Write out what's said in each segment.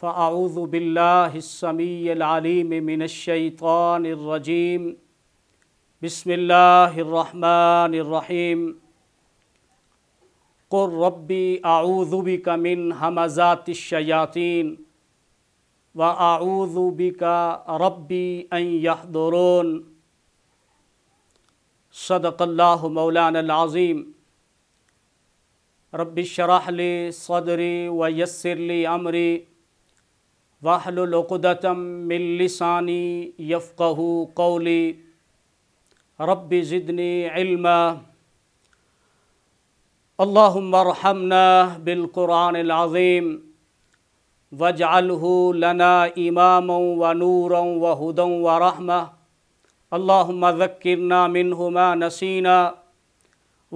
फ़ाऊज़ बिल्लासमीम मिनशैतानरजीम बसमीम क़ुरबी आऊज़ुबी का मिन हमज़ातशयातीन व आऊज़ुबी का रबी अहदरून सदकल्ला मौलानाज़ीम रबी शराहली सदरी व यसरली अमरी वाहलुलदतम मिलसानी यफ़ू कौली रब ज़िदनी इल्मा अल्लाहमरहमना बिलकुरानज़ीम वजालहू लना इमाम व नूर व हदम व रहम अल्लामक्ना मिनहुमा नसीना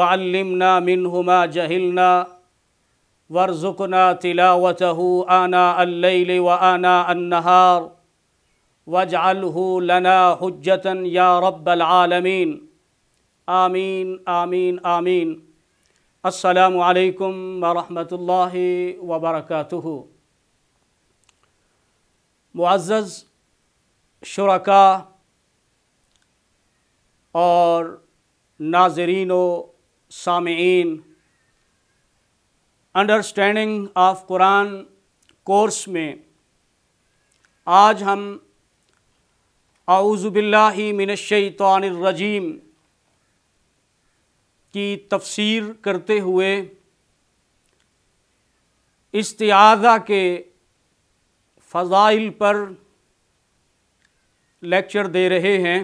व अल्लमना मिनहुमा जहिलना वर्ज़ुकना तिलावत आना अल्ल व आना अन्नहार वजालहू लना हजतन या रब्बलआलमीन आमीन आमीन आमीन असलकम वरहल वबरक मुआज़ शुरा और नाजरीन सामीन अंडरस्टैंडिंग ऑफ कुरान कोर्स में आज हम आउज़बिल्लिमिनशैतरजीम की तफसीर करते हुए इस्तादा के फ़ज़ाइल पर लेक्चर दे रहे हैं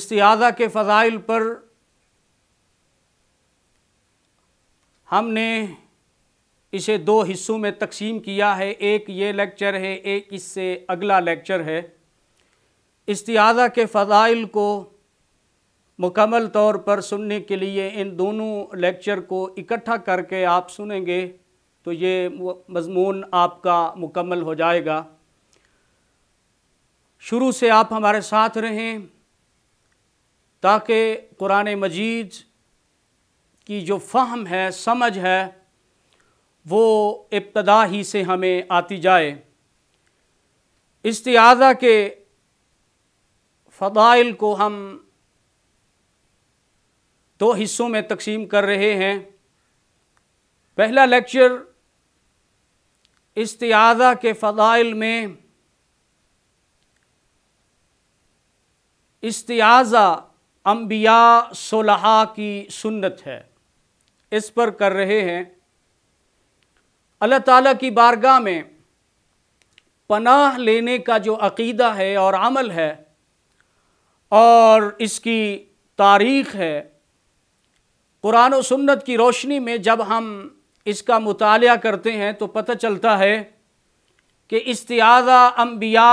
इस्तादा के फ़ज़ाइल पर हमने इसे दो हिस्सों में तकसीम किया है एक ये लेक्चर है एक इससे अगला लेक्चर है इस्तिया के फ़ाइल को मुकमल तौर पर सुनने के लिए इन दोनों लेक्चर को इकट्ठा करके आप सुनेंगे तो ये मज़मून आपका मुकम्मल हो जाएगा शुरू से आप हमारे साथ रहें ताकि कुरान मजीद की जो फ़हम है समझ है वो इब्तदा ही से हमें आती जाए इस्ताज़ा के फ़दाइल को हम दो हिस्सों में तकसीम कर रहे हैं पहला लेक्चर इस्ताज़ा के फजाइल में इस्ताज़ा अम्बिया सुलहा की सुन्नत है इस पर कर रहे हैं अल्लाह ताला की बारगाह में पनाह लेने का जो अकीदा है और अमल है और इसकी तारीख़ है कुरान और सुन्नत की रोशनी में जब हम इसका मुताल करते हैं तो पता चलता है कि इस्तियादा अम्बिया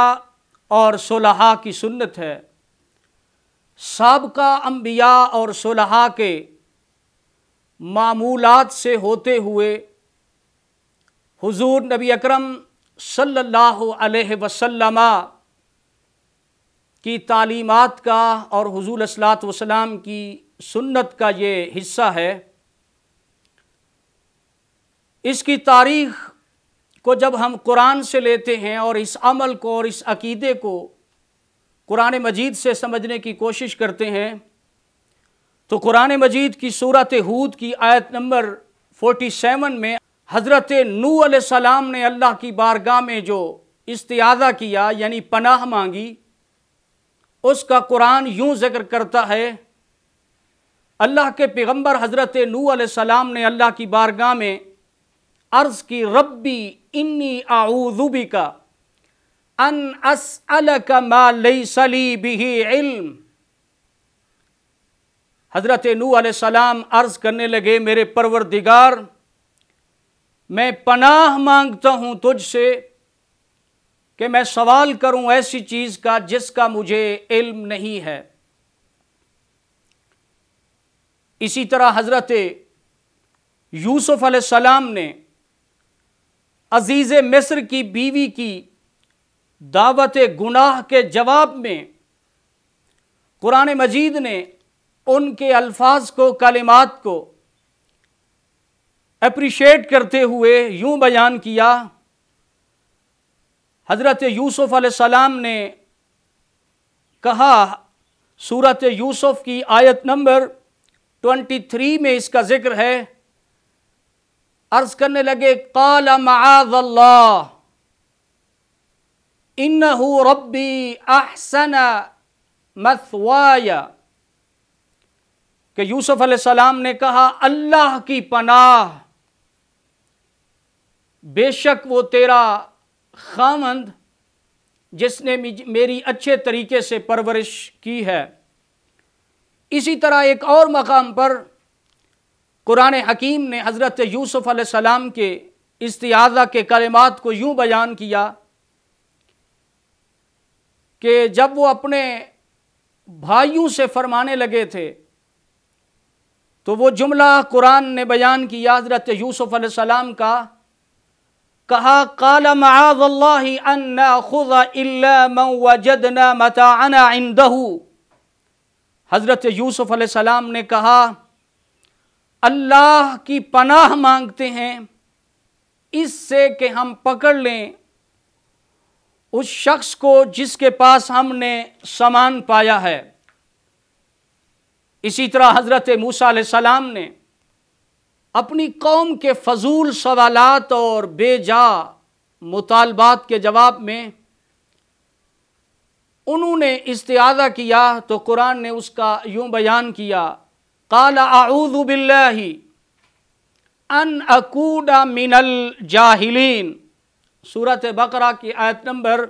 और सुलहा की सुन्नत है सबका अम्बिया और सुलहा के मामूलात से होते हुए हुजूर नबी अकरम सल्लल्लाहु अलैहि वसल्लम की तालीमात का और हजूल असलात वसलाम की सुन्नत का ये हिस्सा है इसकी तारीख़ को जब हम कुरान से लेते हैं और इस अमल को और इस अकीदे को कुरान मजीद से समझने की कोशिश करते हैं तो कुरान मजीद की सूरत हूद की आयत नंबर 47 में हज़रत नू सलाम ने अल्लाह की बारगाह में जो इस्तादा किया यानी पनाह मांगी उसका कुरान यूँ ज़िक्र करता है अल्लाह के पैगम्बर हज़रत नू सलाम ने अल्लाह की बारगाह में अर्ज़ की रब्बी इन्नी आऊजुबी का अन अस अल का लई सली भी इल्म हज़रत नू आलाम अर्ज़ करने लगे मेरे परवरदिगार मैं पनाह मांगता हूँ तुझसे कि मैं सवाल करूँ ऐसी चीज़ का जिसका मुझे इल्म नहीं है इसी तरह हज़रत यूसुफ सलाम ने अजीज़ मिस्र की बीवी की दावत गुनाह के जवाब में कुरान मजीद ने उनके अल्फाज को कलिमात को अप्रिशिएट करते हुए यूं बयान किया हज़रत यूसुफ़ सलाम ने कहा सूरत यूसुफ़ की आयत नंबर 23 में इसका ज़िक्र है अर्ज़ करने लगे काल माज़ल्ला इन रब्बी अहसन मथवाया कि यूसुफ अलैहिस्सलाम ने कहा अल्लाह की पनाह बेशक वो तेरा खामंद जिसने मेरी अच्छे तरीके से परवरिश की है इसी तरह एक और मकाम पर कुरान हकीम ने हज़रत यूसुफ़ सलाम के इस्ताज़ा के कलमात को यूँ बयान किया कि जब वो अपने भाइयों से फरमाने लगे थे तो वो जुमला कुरान ने बयान किया हज़रत यूसुफ़ सलाम का कहा काला माज़ल्लाजदना मता इंदहू हज़रत यूसुफ़ सलाम ने कहा अल्लाह की पनाह मांगते हैं इससे कि हम पकड़ लें उस शख्स को जिसके पास हमने सामान पाया है इसी तरह हज़रत मूसा सलाम ने अपनी कौम के फजूल सवालत और बेजा मुतालबात के जवाब में उन्होंने इस्तादा किया तो कुरान ने उसका यूँ बयान किया काला आऊदबिल्लाही अन अकूडा मिनल जाहिलीन सूरत बकरा की आयत नंबर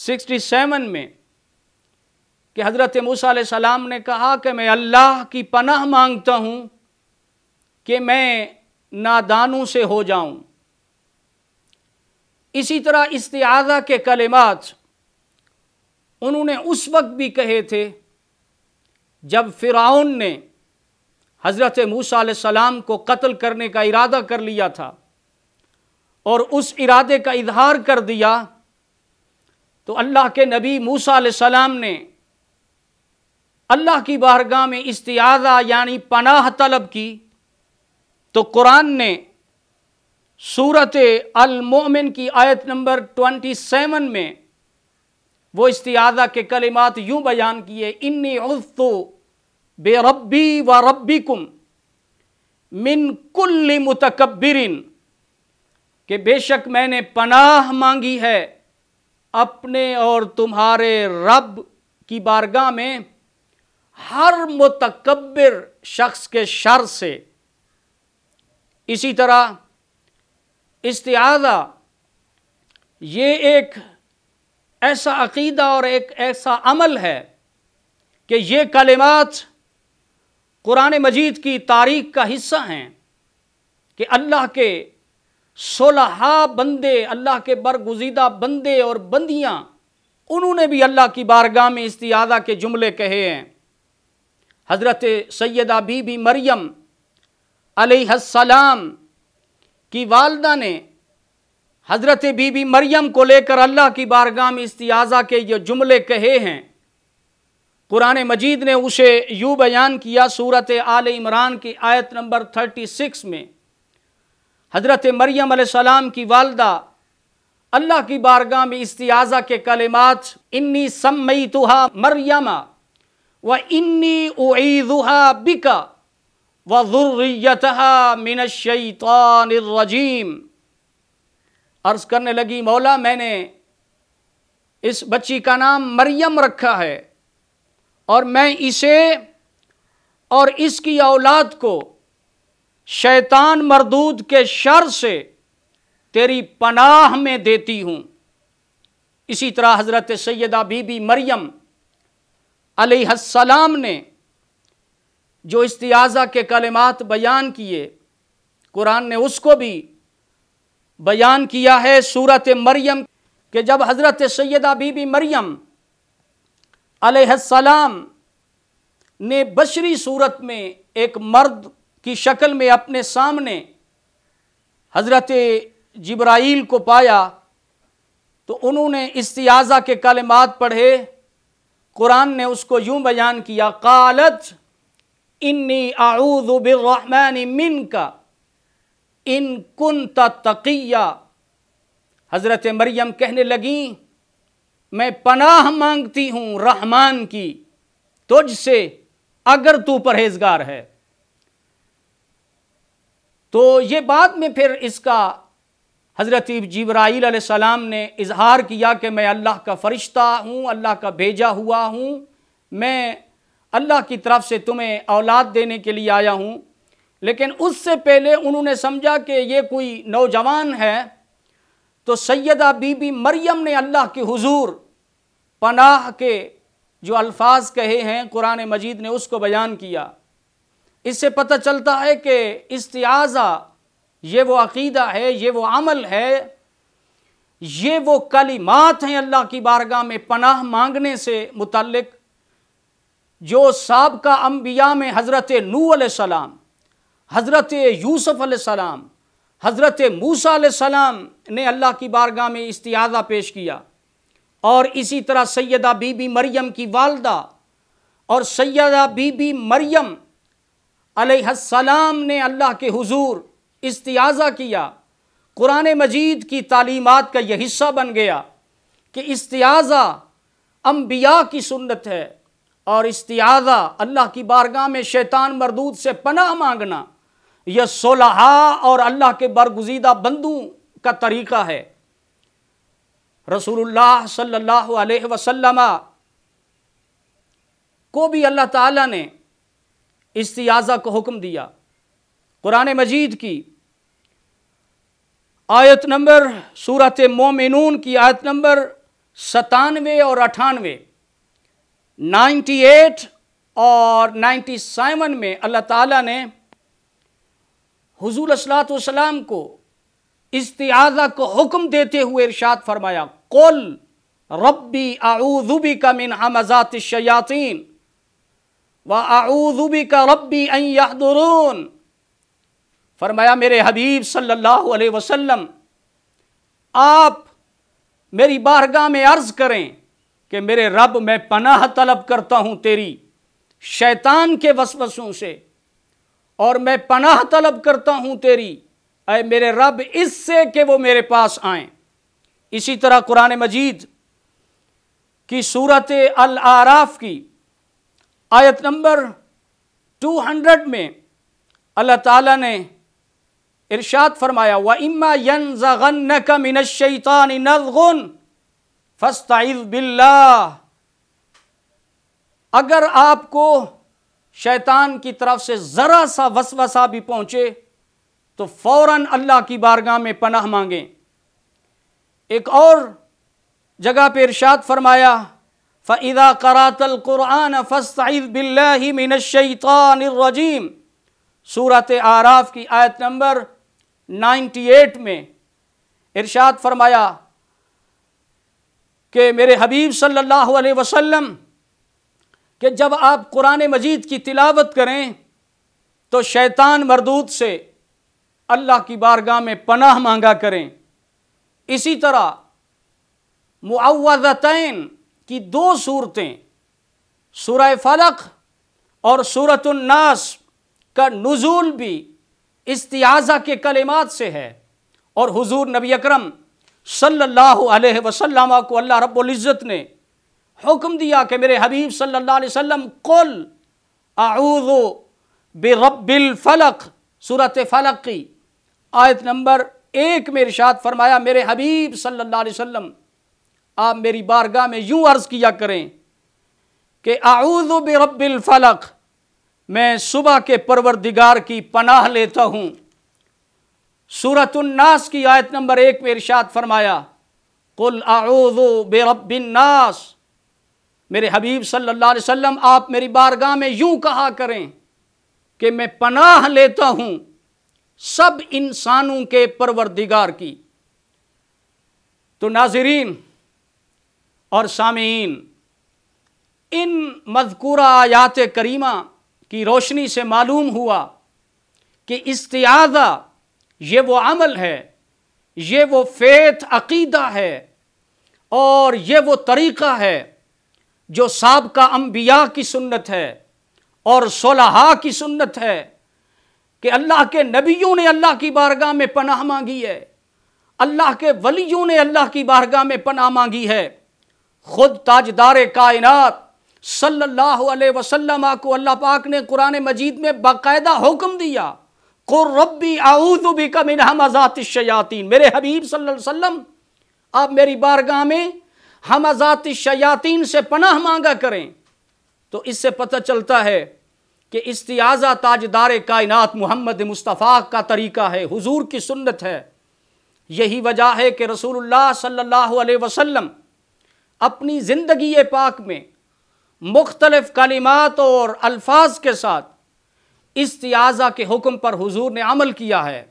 67 में कि हज़रत मूसा सलाम ने कहा कि मैं अल्लाह की पनाह मांगता हूँ कि मैं नादानों से हो जाऊँ इसी तरह इस्ताज़ा के कलेमात उन्होंने उस वक्त भी कहे थे जब फिराउन ने हज़रत मूसा सलाम को कत्ल करने का इरादा कर लिया था और उस इरादे का इजहार कर दिया तो अल्लाह के नबी मूसा सलाम ने अल्लाह की बारगाह में इस्तियादा यानी पनाह तलब की तो कुरान ने सूरत अलमोमिन की आयत नंबर ट्वेंटी सेवन में वो इस्तियादा के कलिमात यूँ बयान किए इन्नी उस्तु बे रब्बी व रब्बी कुम मिन कुल्ल मुतकबिरिन के बेशक मैंने पनाह मांगी है अपने और तुम्हारे रब की बारगाह में हर मतकबर शख्स के शर से इसी तरह इस्तादा ये एक ऐसा अकीदा और एक ऐसा अमल है कि ये कलिमात कुरान मजीद की तारीख का हिस्सा हैं कि अल्लाह के सोलहा बंदे अल्लाह के बरगुजीदा बंदे और बंदियाँ उन्होंने भी अल्लाह की बारगाह में इस्तियादा के जुमले कहे हैं हज़रत सैदा बीबी मरियम अलैहिस्सलाम की वालदा ने हज़रत बीबी मरियम को लेकर अल्लाह की बारगाह में इस्तियाज़ा के ये जुमले कहे हैं कुरान मजीद ने उसे यूँ बयान किया सूरत आल इमरान की आयत नंबर थर्टी सिक्स में हज़रत मरियम सलाम की वालदा अल्लाह की बारगाह में इस्तियाज़ा के कलेमात इन्नी समई तुहा मरियमा व इन्नी उईदुहा बिका व ज़ुर्रियतहा मिन शैतानरजीम अर्ज़ करने लगी मौला मैंने इस बच्ची का नाम मरियम रखा है और मैं इसे और इसकी औलाद को शैतान मरदूद के शर से तेरी पनाह में देती हूँ इसी तरह हज़रत सैदा बीबी मरियम अलैहिस्सलाम ने जो इस्तियाज़ा के कलिमात बयान किए कुरान ने उसको भी बयान किया है सूरत मरियम के जब हज़रत सैदा बीबी मरियम अलैहिस्सलाम ने बशरी सूरत में एक मर्द की शक्ल में अपने सामने हज़रत जिब्राइल को पाया तो उन्होंने इस्तियाज़ा के कलिमात पढ़े कुरान ने उसको यूं बयान किया कालत इन्नी आऊदबिरहमान मिन का इन कन तकिया हज़रत मरियम कहने लगी मैं पनाह मांगती हूँ रहमान की तुझसे अगर तू परहेजगार है तो ये बाद में फिर इसका हज़रत जब्राईल सलाम ने इजहार किया कि मैं अल्लाह का फ़रिश्ता हूँ अल्लाह का भेजा हुआ हूँ मैं अल्लाह की तरफ से तुम्हें औलाद देने के लिए आया हूँ लेकिन उससे पहले उन्होंने समझा कि ये कोई नौजवान है तो सैदा बीबी मरियम ने अल्लाह के हुजूर पनाह के जो अल्फाज कहे हैं कुरान मजीद ने उसको बयान किया इससे पता चलता है कि इस्तियाज़ा ये वो अकीदा है ये वो अमल है ये वो कलिमात हैं अल्लाह की बारगाह में पनाह मांगने से मुतलक जो सबका अम्बिया में हज़रत नू सलाम हज़रत यूसुफ़ हज़रत मूसा सलाम ने अल्लाह की बारगाह में इस्तियादा पेश किया और इसी तरह सैदा बीबी मरियम की वालदा और सैदा बीबी मरियम सलाम ने अल्लाह के हुजूर इस्तियाज़ा किया कुरान मजीद की तालीमत का यह हिस्सा बन गया कि इस्तियाज़ा अम्बिया की सुन्नत है और इस्तियाज़ा अल्लाह की बारगाह में शैतान मरदूद से पनाह मांगना यह सोलहा और अल्लाह के बरगुजीदा बंदू का तरीक़ा है रसूलुल्लाह सल्लल्लाहु अलैहि वसल्लम को भी अल्लाह ताला ने इस्तियाज़ा को हुक्म दिया कुरान मजीद की आयत नंबर सूरत मोमिनून की आयत नंबर सतानवे और अठानवे 98 और 97 में अल्लाह ताला ने हजूल असलातम को इस्तियाजा को हुक्म देते हुए इरशाद फरमाया कुल रब्बी आऊदुबी का मिन हमजात शयातीन व आऊदुबी का रब्बी अन फरमाया मेरे हबीब सल्लल्लाहु अलैहि वसल्लम आप मेरी बारगाह में अर्ज़ करें कि मेरे रब मैं पनाह तलब करता हूँ तेरी शैतान के वसवसों से और मैं पनाह तलब करता हूँ तेरी अय मेरे रब इससे कि वो मेरे पास आए इसी तरह कुरान मजीद की सूरत अल आराफ की आयत नंबर 200 में अल्लाह ताला ने इरशाद फरमाया व इम्मा यनजगन्नक मिन शैतान फस्ताइज बिल्ला अगर आपको शैतान की तरफ से ज़रा सा वसवसा भी पहुंचे तो फ़ौर अल्लाह की बारगाह में पनाह मांगे एक और जगह पर इर्शाद फरमाया फ़ैदा करातल क़ुरान फ़स्ताइज बिल्ला मिन शैतान रजीम सूरत आराफ की आयत नंबर 98 में इरशाद फरमाया कि मेरे हबीब सल्लल्लाहु अलैहि वसल्लम कि जब आप कुरान मजीद की तिलावत करें तो शैतान मरदूत से अल्लाह की बारगाह में पनाह मांगा करें इसी तरह मुआवज़तैन की दो सूरतें सूरह फलक और सूरतुन्नास का नज़ुल भी इस्तियाज़ा के कलिमात से है और हुजूर नबी अकरम सल्लल्लाहु अलैहि वसल्लम को अल्लाह रब्बुल इज़्ज़त ने हुक्म दिया कि मेरे हबीब सल्लल्लाहु अलैहि वसल्लम कुल आऊदो बेरबिल फलक सूरत फलक की आयत नंबर एक में इरशाद फरमाया मेरे हबीब सल्लल्लाहु अलैहि वसल्लम आप मेरी बारगाह में यूँ अर्ज़ किया करें कि आऊदो बेरबिल फलक मैं सुबह के परवरदिगार की पनाह लेता हूँ उन्नास की आयत नंबर एक में इर्शाद फरमाया कुल आउदो बेरबिन्नास मेरे हबीब सल्लल्लाहु अलैहि वसल्लम आप मेरी बारगाह में यूं कहा करें कि मैं पनाह लेता हूँ सब इंसानों के परवरदिगार की तो नाजरीन और सामीन इन मजकूरा आयात करीमा की रोशनी से मालूम हुआ कि इस्तियादा ये वो अमल है ये वो फेथ अकीदा है और ये वो तरीक़ा है जो सबका अम्बिया की सुन्नत है और सोलहा की सुन्नत है कि अल्लाह के नबियों ने अल्लाह की बारगाह में पनाह मांगी है अल्लाह के वलियों ने अल्लाह की बारगाह में पनाह मांगी है खुद ताजदार कायनात सल्लल्लाहु अलैहि वसल्लम को अल्लाह पाक ने कुरान मजीद में बाकायदा हुक्म दिया को रब्बी आऊदुबी का मिनहमाजात शयातीन मेरे हबीब सल्लम आप मेरी बारगाह में हम आज़ात शयातीन से पनाह मांगा करें तो इससे पता चलता है कि इस्तियाज़ा ताजदार कायनात मोहम्मद मुस्तफ़ा का तरीका है हुजूर की सुन्नत है यही वजह है कि रसूलुल्लाह सल्लल्लाहु अलैहि वसल्लम अपनी ज़िंदगी पाक में मुख्तलफ़ कलिमात और अल्फाज के साथ इस्तियाज़ा के हुक्म पर हुजूर ने अमल किया है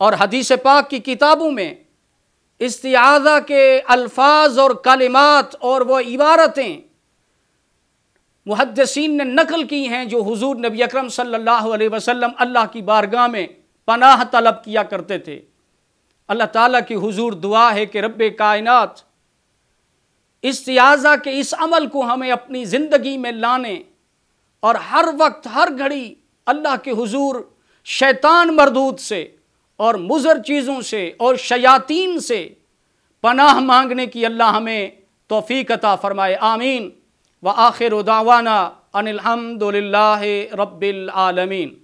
और हदीस पाक की किताबों में इस्तियाज़ा के अल्फाज और कलिमात और वह इबारतें मुहदसिन ने नकल की हैं जो हुजूर नबी अकरम सल्लल्लाहु अलैहि वसल्लम अल्लाह की बारगाह में पनाह तलब किया करते थे अल्लाह ताला की हुजूर दुआ है कि रब कायनात इस्तियाज़ा के इस अमल को हमें अपनी ज़िंदगी में लाने और हर वक्त हर घड़ी अल्लाह के हुजूर शैतान मरदूद से और मुजर चीज़ों से और शयातीन से पनाह मांगने की अल्लाह हमें तोफ़ी अता फ़रमाए आमीन व आखिर उदावाना अनिलहमदिल्ला रबालमीन